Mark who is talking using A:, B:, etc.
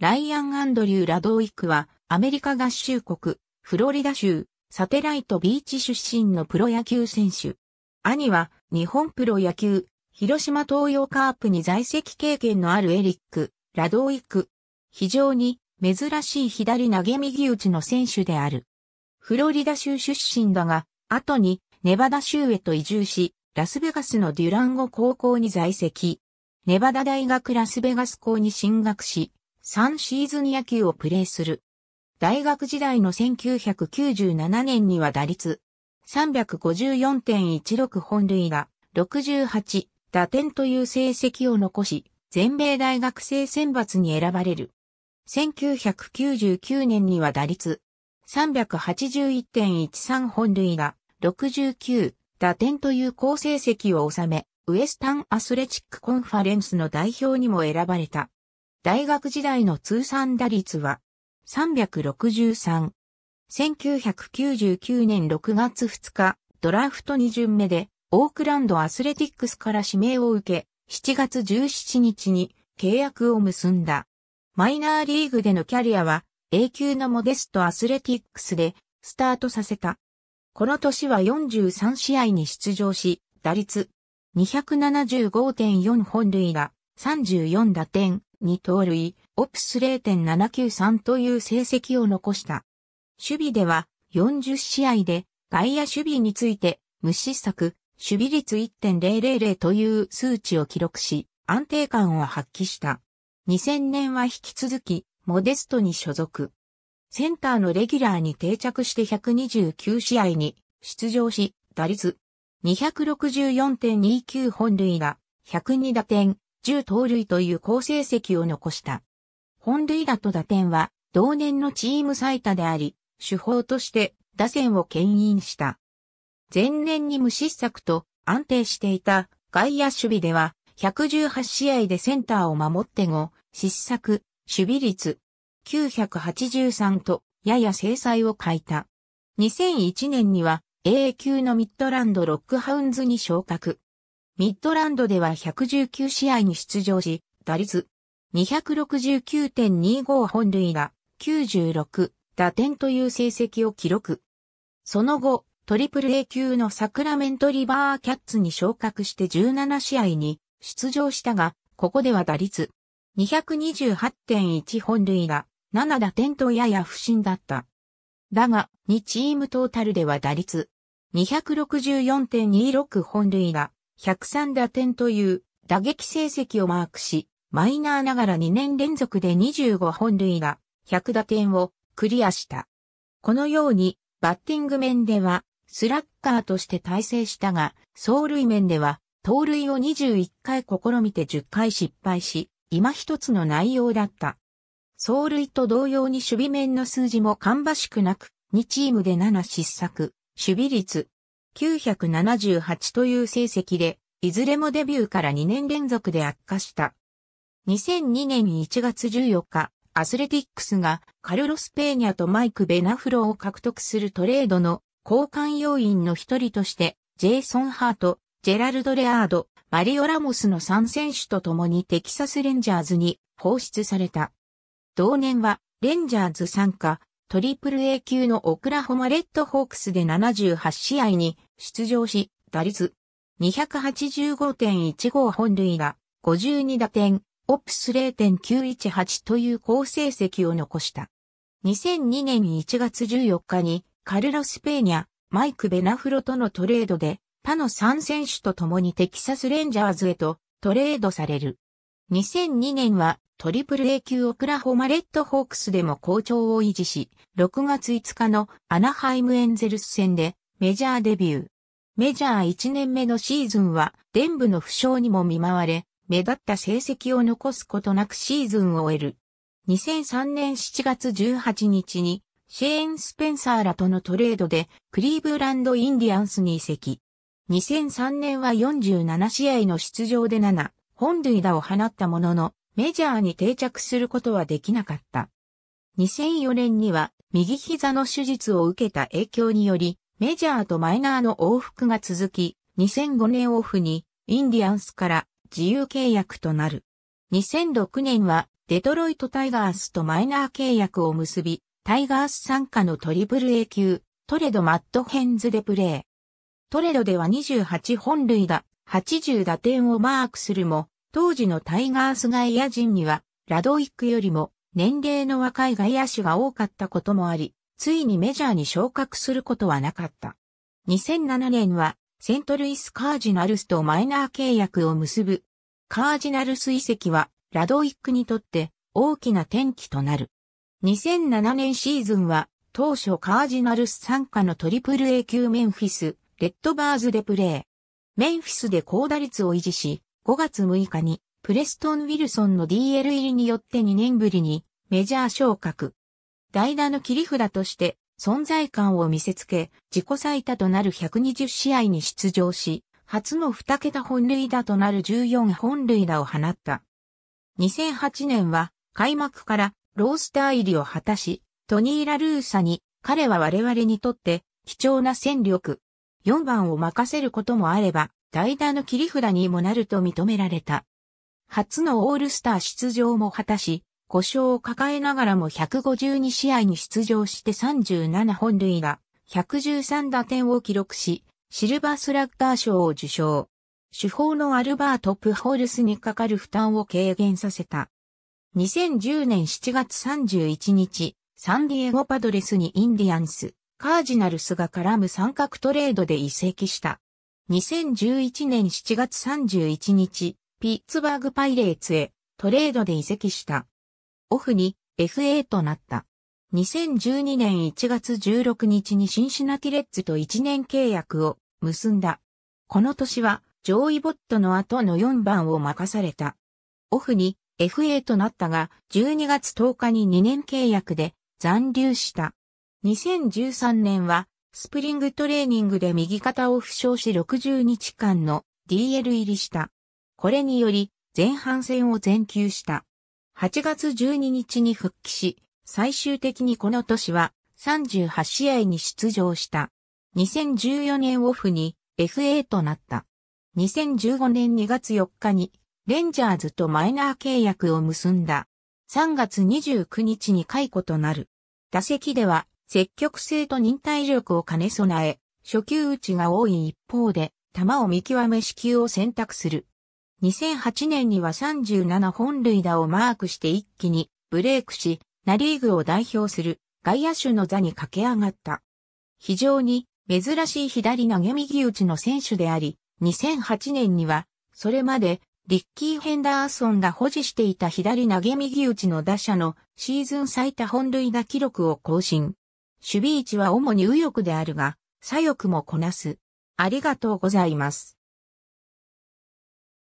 A: ライアン・アンドリュー・ラドウィックは、アメリカ合衆国、フロリダ州、サテライトビーチ出身のプロ野球選手。兄は、日本プロ野球、広島東洋カープに在籍経験のあるエリック、ラドウィック。非常に、珍しい左投げ右打ちの選手である。フロリダ州出身だが、後に、ネバダ州へと移住し、ラスベガスのデュランゴ高校に在籍。ネバダ大学ラスベガス校に進学し、3シーズン野球をプレーする。大学時代の1997年には打率354.16本塁打68打点という成績を残し、全米大学生選抜に選ばれる。1999年には打率381.13本塁打69打点という好成績を収め、ウエスタンアスレチックコンファレンスの代表にも選ばれた。大学時代の通算打率は363。1999年6月2日、ドラフト2巡目で、オークランドアスレティックスから指名を受け、7月17日に契約を結んだ。マイナーリーグでのキャリアは、A 級のモデストアスレティックスで、スタートさせた。この年は43試合に出場し、打率275.4本塁打、34打点、2盗塁、オプス0.793という成績を残した。守備では40試合で外野守備について無失策、守備率1.000という数値を記録し、安定感を発揮した。2000年は引き続き、モデストに所属。センターのレギュラーに定着して129試合に出場し、打率264.29本塁打、102打点、10盗塁という好成績を残した。本塁打と打点は同年のチーム最多であり、手法として打線を牽引した。前年に無失策と安定していた外野守備では118試合でセンターを守って5、失策、守備率983とやや制裁を欠いた。2001年には A 級のミッドランドロックハウンズに昇格。ミッドランドでは119試合に出場し、打率269.25本塁打96打点という成績を記録。その後、トリプル A 級のサクラメントリバーキャッツに昇格して17試合に出場したが、ここでは打率228.1本塁打7打点とやや不振だった。だが、2チームトータルでは打率264.26本塁打103打点という打撃成績をマークし、マイナーながら2年連続で25本塁打、100打点をクリアした。このように、バッティング面では、スラッガーとして体制したが、走塁面では、盗塁を21回試みて10回失敗し、今一つの内容だった。走塁と同様に守備面の数字も芳しくなく、2チームで7失策、守備率978という成績で、いずれもデビューから2年連続で悪化した。2002年1月14日、アスレティックスがカルロス・ペーニャとマイク・ベナフロを獲得するトレードの交換要員の一人として、ジェイソン・ハート、ジェラルド・レアード、マリオ・ラモスの3選手と共にテキサス・レンジャーズに放出された。同年は、レンジャーズ参加、トリプル A 級のオクラホマレッドホークスで78試合に出場し、打率285.15本塁打、52打点、オプス0.918という好成績を残した。2002年1月14日にカルロス・ペーニャ、マイク・ベナフロとのトレードで他の3選手と共にテキサス・レンジャーズへとトレードされる。2002年はトリプル A 級オクラホマレッドホークスでも好調を維持し、6月5日のアナハイムエンゼルス戦でメジャーデビュー。メジャー1年目のシーズンは、デンブの負傷にも見舞われ、目立った成績を残すことなくシーズンを終える。2003年7月18日に、シェーン・スペンサーらとのトレードで、クリーブランド・インディアンスに移籍。2003年は47試合の出場で7、本塁打を放ったものの、メジャーに定着することはできなかった。2004年には右膝の手術を受けた影響により、メジャーとマイナーの往復が続き、2005年オフにインディアンスから自由契約となる。2006年はデトロイトタイガースとマイナー契約を結び、タイガース参加のトリプル A 級、トレドマットヘンズでプレー。トレドでは28本塁打、80打点をマークするも、当時のタイガース外野陣には、ラドウィックよりも年齢の若い外野手が多かったこともあり、ついにメジャーに昇格することはなかった。2007年は、セントルイスカージナルスとマイナー契約を結ぶ。カージナルス遺跡は、ラドウィックにとって大きな転機となる。2007年シーズンは、当初カージナルス参加のトリプル A 級メンフィス、レッドバーズでプレー。メンフィスで高打率を維持し、5月6日にプレストン・ウィルソンの DL 入りによって2年ぶりにメジャー昇格。代打の切り札として存在感を見せつけ、自己最多となる120試合に出場し、初の2桁本塁打となる14本塁打を放った。2008年は開幕からロースター入りを果たし、トニー・ラルーサに彼は我々にとって貴重な戦力。4番を任せることもあれば、代打の切り札にもなると認められた。初のオールスター出場も果たし、故障を抱えながらも152試合に出場して37本塁打、113打点を記録し、シルバースラッガー賞を受賞。主砲のアルバート・プホルスにかかる負担を軽減させた。2010年7月31日、サンディエゴパドレスにインディアンス、カージナルスが絡む三角トレードで移籍した。2011年7月31日、ピッツバーグパイレーツへトレードで移籍した。オフに FA となった。2012年1月16日にシンシナティレッツと1年契約を結んだ。この年は上位ボットの後の4番を任された。オフに FA となったが12月10日に2年契約で残留した。2013年はスプリングトレーニングで右肩を負傷し60日間の DL 入りした。これにより、前半戦を全休した。8月12日に復帰し、最終的にこの年は38試合に出場した。2014年オフに FA となった。2015年2月4日にレンジャーズとマイナー契約を結んだ。3月29日に解雇となる。打席では積極性と忍耐力を兼ね備え、初級打ちが多い一方で、球を見極め死球を選択する。2008年には37本塁打をマークして一気にブレイクし、ナリーグを代表する外野手の座に駆け上がった。非常に珍しい左投げ右打ちの選手であり、2008年には、それまでリッキー・ヘンダーソンが保持していた左投げ右打ちの打者のシーズン最多本塁打記録を更新。守備位置は主に右翼であるが、左翼もこなす。ありがとうございます。